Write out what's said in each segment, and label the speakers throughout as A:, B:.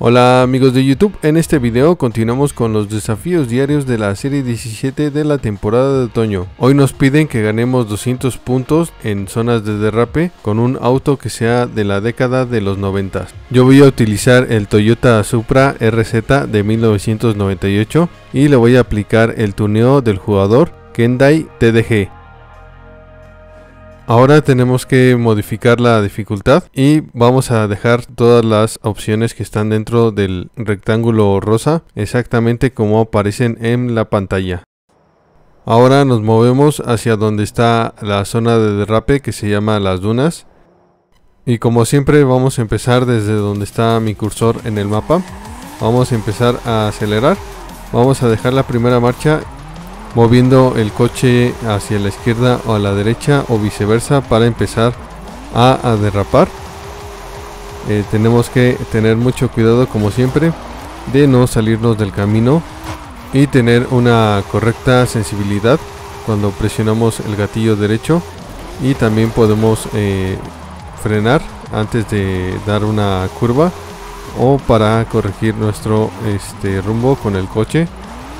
A: Hola amigos de YouTube, en este video continuamos con los desafíos diarios de la serie 17 de la temporada de otoño. Hoy nos piden que ganemos 200 puntos en zonas de derrape con un auto que sea de la década de los 90. Yo voy a utilizar el Toyota Supra RZ de 1998 y le voy a aplicar el tuneo del jugador Kendai TDG. Ahora tenemos que modificar la dificultad y vamos a dejar todas las opciones que están dentro del rectángulo rosa exactamente como aparecen en la pantalla. Ahora nos movemos hacia donde está la zona de derrape que se llama las dunas. Y como siempre vamos a empezar desde donde está mi cursor en el mapa. Vamos a empezar a acelerar. Vamos a dejar la primera marcha moviendo el coche hacia la izquierda o a la derecha o viceversa para empezar a, derrapar. Eh, tenemos que tener mucho cuidado como siempre de no salirnos del camino y tener una correcta sensibilidad cuando presionamos el gatillo derecho y también podemos eh, frenar antes de dar una curva o para corregir nuestro este, rumbo con el coche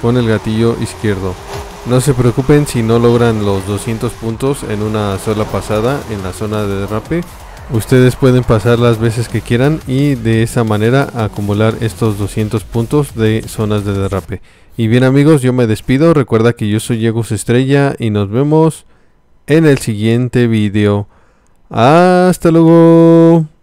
A: con el gatillo izquierdo. No se preocupen si no logran los 200 puntos en una sola pasada en la zona de derrape. Ustedes pueden pasar las veces que quieran y de esa manera acumular estos 200 puntos de zonas de derrape. Y bien amigos, yo me despido. Recuerda que yo soy Diego Estrella y nos vemos en el siguiente video. Hasta luego.